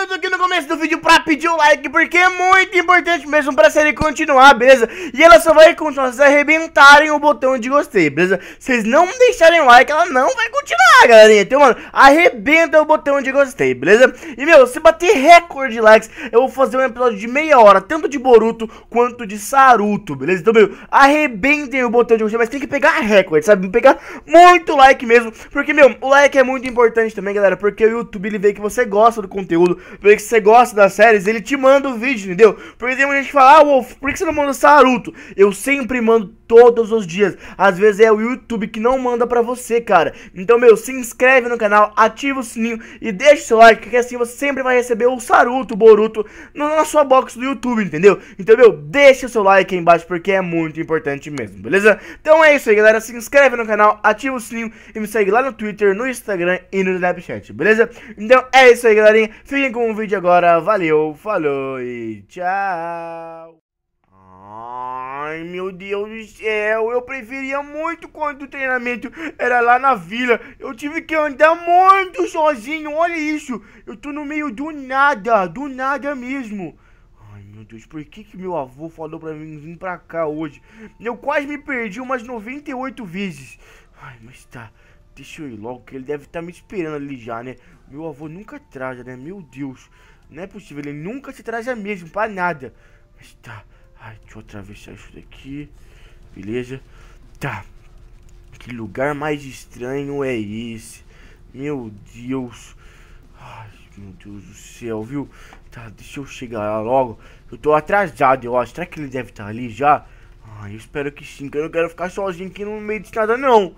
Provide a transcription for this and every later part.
minutos aqui no começo do vídeo pra pedir o um like, porque é muito importante mesmo pra série continuar, beleza? E ela só vai continuar se arrebentarem o botão de gostei, beleza? Vocês não deixarem o like, ela não vai continuar, galerinha. Então, mano, arrebenta o botão de gostei, beleza? E, meu, se bater recorde de likes, eu vou fazer um episódio de meia hora, tanto de Boruto quanto de Saruto, beleza? Então, meu, arrebentem o botão de gostei, mas tem que pegar recorde, sabe? Pegar muito like mesmo, porque, meu, o like é muito importante também, galera, porque o YouTube, ele vê que você gosta do conteúdo, porque você gosta das séries, ele te manda o vídeo, entendeu? Porque tem muita gente que fala, ah, Wolf, por que você não manda Saruto? Eu sempre mando todos os dias. Às vezes é o YouTube que não manda pra você, cara. Então, meu, se inscreve no canal, ativa o sininho e deixa o seu like, que assim você sempre vai receber o Saruto, o Boruto, na sua box do YouTube, entendeu? Então, meu, deixa o seu like aí embaixo, porque é muito importante mesmo, beleza? Então é isso aí, galera. Se inscreve no canal, ativa o sininho e me segue lá no Twitter, no Instagram e no Snapchat, beleza? Então é isso aí, galerinha. Fiquem com com o vídeo agora. Valeu, falou e tchau. Ai, meu Deus do céu, eu preferia muito quando o treinamento era lá na vila. Eu tive que andar muito sozinho, olha isso. Eu tô no meio do nada, do nada mesmo. Ai, meu Deus, por que que meu avô falou pra mim vir pra cá hoje? Eu quase me perdi umas 98 vezes. Ai, mas tá... Deixa eu ir logo, que ele deve estar tá me esperando ali já, né? Meu avô nunca traz né? Meu Deus. Não é possível, ele nunca se traz mesmo, pra nada. Mas tá. Ai, deixa eu atravessar isso daqui. Beleza. Tá. Que lugar mais estranho é esse? Meu Deus. Ai, meu Deus do céu, viu? Tá, deixa eu chegar lá logo. Eu tô atrasado, eu acho. Será que ele deve estar tá ali já? Ai, eu espero que sim, que eu não quero ficar sozinho aqui no meio de nada, não.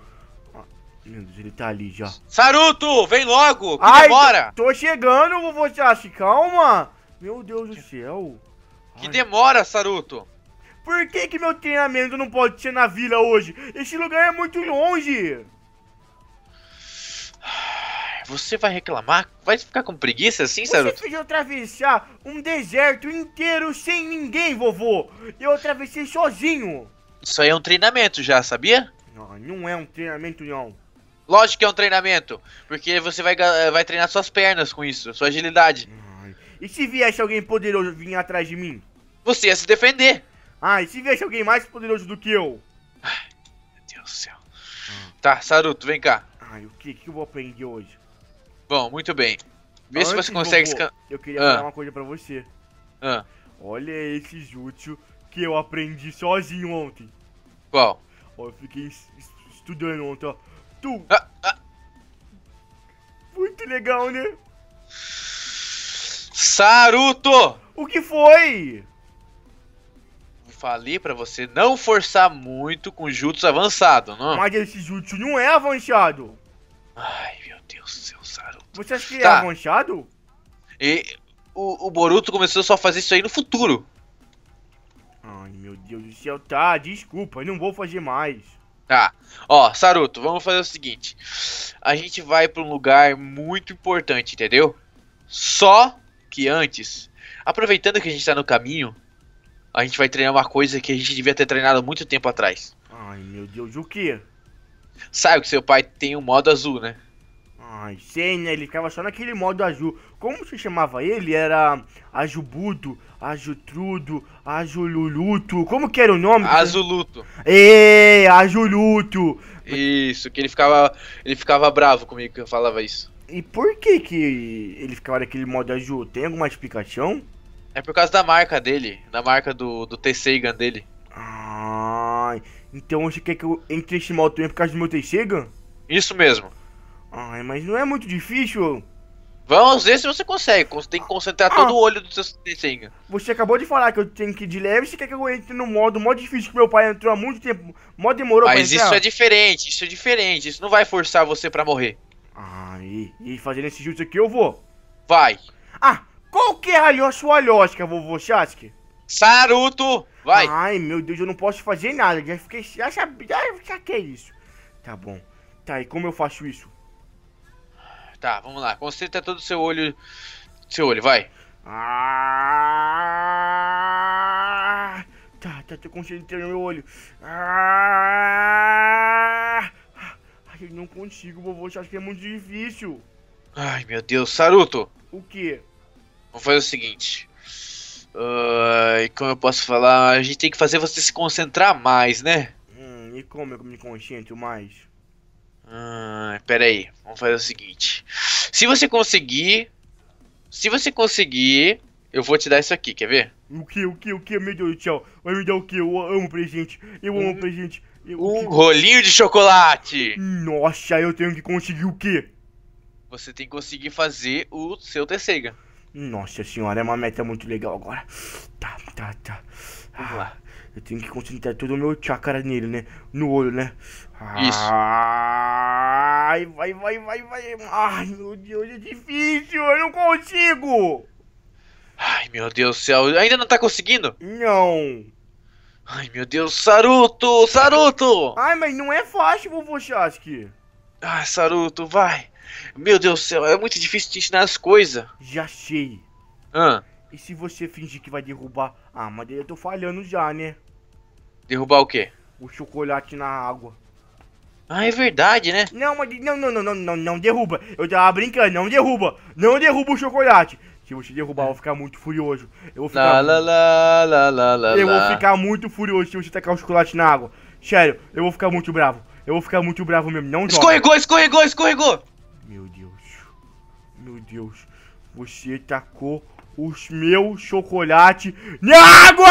Meu Deus, ele tá ali já. Saruto, vem logo, que Ai, demora. Tô chegando, vovô Chachi, calma. Meu Deus do céu. Que demora, Saruto. Por que que meu treinamento não pode ser na vila hoje? Esse lugar é muito longe. Você vai reclamar? Vai ficar com preguiça assim, Saruto? Você fez atravessar um deserto inteiro sem ninguém, vovô. Eu atravessei sozinho. Isso aí é um treinamento já, sabia? Não, não é um treinamento não. Lógico que é um treinamento, porque você vai, eh, vai treinar suas pernas com isso, sua agilidade. Ai. E se viesse alguém poderoso vir atrás de mim? Você ia se defender. Ah, e se viesse alguém mais poderoso do que eu? Ai, meu Deus do céu. Hum. Tá, Saruto, vem cá. Ai, o que, que eu vou aprender hoje? Bom, muito bem. Vê Antes, se você consegue... Vovô, eu queria ah. falar uma coisa pra você. Ah. Olha esse jutsu que eu aprendi sozinho ontem. Qual? Ó, eu fiquei estudando ontem, ó. Muito! Ah, ah. Muito legal, né? Saruto! O que foi? Falei para você não forçar muito com jutsu avançado, não? Mas esse jutsu não é avançado. Ai, meu Deus do céu, Saruto. Você acha que é tá. é avançado? E o, o Boruto começou só a fazer isso aí no futuro. Ai, meu Deus do céu, tá, desculpa, não vou fazer mais. Tá. Ó, Saruto, vamos fazer o seguinte. A gente vai para um lugar muito importante, entendeu? Só que antes, aproveitando que a gente tá no caminho, a gente vai treinar uma coisa que a gente devia ter treinado muito tempo atrás. Ai, meu Deus, o que? Sabe que seu pai tem um modo azul, né? Ai, sei, né? Ele ficava só naquele modo azul. Como se chamava ele? Era Ajubudo, Ajutrudo, Ajululuto. Como que era o nome? Azuluto. É, Azuluto. Isso, que ele ficava, ele ficava bravo comigo que eu falava isso. E por que que ele ficava naquele modo azul? Tem alguma explicação? É por causa da marca dele, da marca do, do T-Seigan dele. Ah, então você quer que eu entre nesse modo também por causa do meu T-Seigan? Isso mesmo. Ai, mas não é muito difícil. Vamos ver se você consegue. Você tem que concentrar ah. todo o olho do seu desenho. Você acabou de falar que eu tenho que ir de leve. Você quer que eu entre no modo mó difícil que meu pai entrou há muito tempo. Mó demorou Mas pra isso é diferente. Isso é diferente. Isso não vai forçar você pra morrer. Ah, e, e fazendo esse jutsu aqui eu vou. Vai. Ah, qual que é a sua lógica, vovô Chasky? Saruto, vai. Ai, meu Deus, eu não posso fazer nada. Já fiquei... Já, já, já, já que é isso. Tá bom. Tá, e como eu faço isso? Tá, vamos lá. Concentra todo o seu olho. Seu olho, vai. Ah, tá, tá, tô concentrando meu olho. Ah, ai, não consigo, vovô, acho que é muito difícil. Ai, meu Deus, Saruto. O quê? Vamos fazer o seguinte. Uh, como eu posso falar? A gente tem que fazer você se concentrar mais, né? Hum, e como eu me concentro mais? Ah, Pera aí, vamos fazer o seguinte. Se você conseguir. Se você conseguir, eu vou te dar isso aqui, quer ver? O que, o que, o que, meu Deus do céu? Vai me dar o que? Eu amo presente, eu amo um, presente. Eu, um que... rolinho de chocolate! Nossa, eu tenho que conseguir o que Você tem que conseguir fazer o seu Tessega. Nossa senhora, é uma meta muito legal agora. Tá, tá, tá. Vamos lá. Ah. Eu tenho que concentrar todo o meu chakra nele, né? No olho, né? Isso. Ai, vai, vai, vai, vai. Ai, meu Deus, é difícil. Eu não consigo. Ai, meu Deus do céu. Ainda não tá conseguindo? Não. Ai, meu Deus. Saruto, Saruto. Ai, mas não é fácil, Chasky. Ai, Saruto, vai. Meu Deus do céu, é muito difícil te ensinar as coisas. Já sei. Ah. E se você fingir que vai derrubar... Ah, mas eu tô falhando já, né? Derrubar o quê? O chocolate na água. Ah, é verdade, né? Não, mas não, não, não, não, não, derruba. Eu tava brincando, não derruba. Não derruba o chocolate. Se você derrubar, eu vou ficar muito furioso. Eu vou ficar. Lá, muito... lá, lá, lá, lá, eu vou ficar muito furioso se você tacar o chocolate na água. Sério, eu vou ficar muito bravo. Eu vou ficar muito bravo mesmo. Não joga. Escorregou, escorregou, escorregou. Meu Deus. Meu Deus. Você tacou o meu chocolate na água!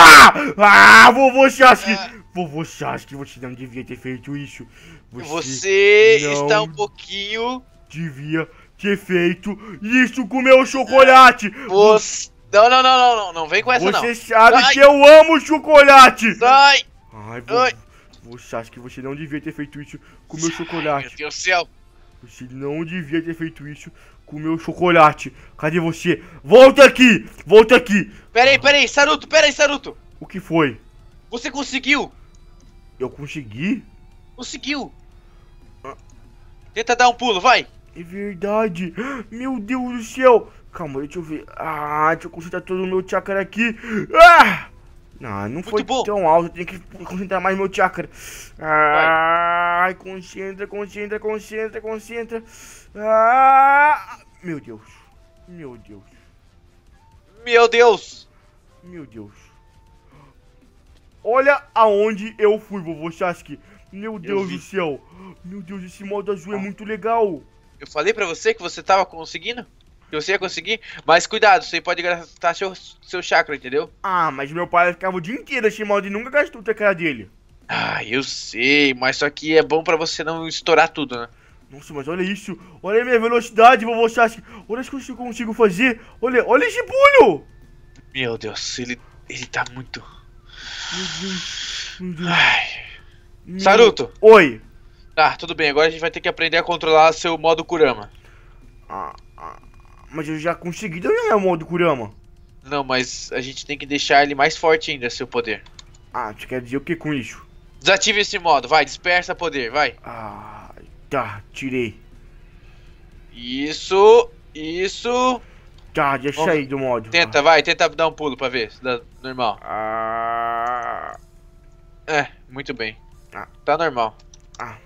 Ah, vovô Chasque! Ah. É. Vovô que você não devia ter feito isso. Você, você está um pouquinho... Devia ter feito isso com o meu chocolate! Você... Não, não, não, não, não, não vem com essa você não. Você sabe que eu amo chocolate! Sai! Ai, vovô... Ai. Você acha que você não devia ter feito isso com o meu chocolate? Ai, meu Deus do céu! Você não devia ter feito isso comeu chocolate. Cadê você? Volta aqui! Volta aqui! Peraí, peraí, Saruto, peraí, Saruto! O que foi? Você conseguiu! Eu consegui? Conseguiu! Tenta dar um pulo, vai! É verdade! Meu Deus do céu! Calma, deixa eu ver. Ah, deixa eu concentrar todo o meu chakra aqui. Ah! Não, não Muito foi bom. tão alto. Eu tenho que concentrar mais meu chakra. Ai, concentra, concentra, concentra, concentra. Ah, meu Deus. Meu Deus. Meu Deus. Meu Deus. Olha aonde eu fui, vovô Sasuke. Meu Deus do céu. Meu Deus, esse modo azul é ah. muito legal. Eu falei pra você que você tava conseguindo? que você ia conseguir, mas cuidado, você pode gastar seu, seu chakra, entendeu? Ah, mas meu pai ficava o dia inteiro assim, mal de nunca gastou o chakra dele. Ah, eu sei, mas só que é bom para você não estourar tudo, né? Nossa, mas olha isso. Olha a minha velocidade, vovô Sasuke. Olha as coisas que eu consigo fazer. Olha, olha esse pulo. Meu Deus, ele, ele tá muito... Meu Deus, meu Deus. Ai. Meu... Saruto. Oi. Tá, ah, tudo bem. Agora a gente vai ter que aprender a controlar seu modo Kurama. Ah. Mas eu já consegui dominar a mão do Kurama. Não, mas a gente tem que deixar ele mais forte ainda, seu poder. Ah, tu quer dizer o que com isso? Desative esse modo, vai, dispersa poder, vai. Ah, tá, tirei. Isso, isso. Tá, deixa aí do modo. Tenta, ah. vai, tenta dar um pulo pra ver se dá normal. Ah. É, muito bem. Ah. Tá normal. Ah.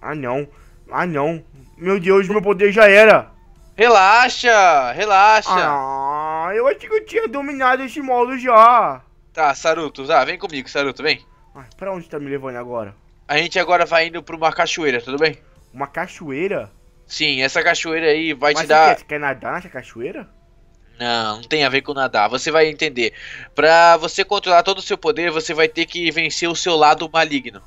ah, não. Ah, não. Meu Deus, meu poder já era. Relaxa, relaxa. Ah, eu acho que eu tinha dominado esse modo já. Tá, Saruto, tá, vem comigo, Saruto, vem. Ah, pra onde tá me levando agora? A gente agora vai indo pra uma cachoeira, tudo bem? Uma cachoeira? Sim, essa cachoeira aí vai Mas te dar... Mas você quer nadar nessa cachoeira? Não, não tem a ver com nadar, você vai entender. Pra você controlar todo o seu poder, você vai ter que vencer o seu lado maligno.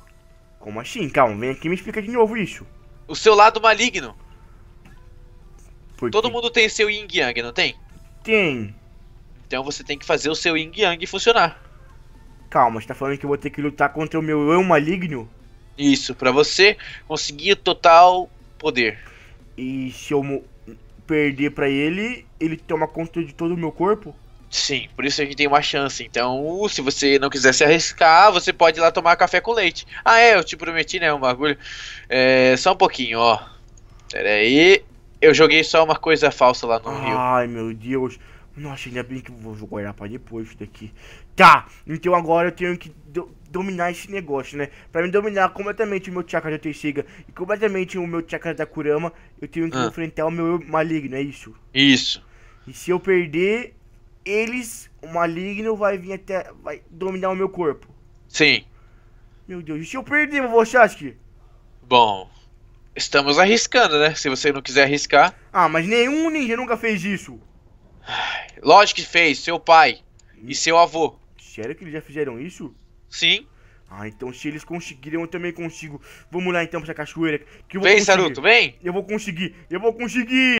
Como assim? Calma, vem aqui e me explica de novo isso. O seu lado maligno. Porque... Todo mundo tem seu yin yang, não tem? Tem. Então você tem que fazer o seu yin yang funcionar. Calma, você tá falando que eu vou ter que lutar contra o meu eu maligno? Isso, para você conseguir total poder. E se eu perder para ele, ele toma conta de todo o meu corpo? Sim, por isso a gente tem uma chance. Então, se você não quiser se arriscar, você pode ir lá tomar café com leite. Ah, é, eu te prometi, né? Um bagulho. É, só um pouquinho, ó. Pera aí. Eu joguei só uma coisa falsa lá no Ai, Rio. Ai, meu Deus. Nossa, ainda bem que vou guardar pra depois daqui. Tá, então agora eu tenho que do dominar esse negócio, né? Pra me dominar completamente o meu chakra da e completamente o meu chakra da Kurama, eu tenho que ah. enfrentar o meu maligno, é isso? Isso. E se eu perder eles, o maligno vai vir até. vai dominar o meu corpo. Sim. Meu Deus, e se eu perder, que? Bom, Estamos arriscando, né? Se você não quiser arriscar. Ah, mas nenhum ninja nunca fez isso. Lógico que fez, seu pai e seu avô. Sério que eles já fizeram isso? Sim. Ah, então se eles conseguirem, eu também consigo. Vamos lá então pra essa cachoeira. Que eu vou vem, conseguir. Saruto, vem! Eu vou conseguir, eu vou conseguir!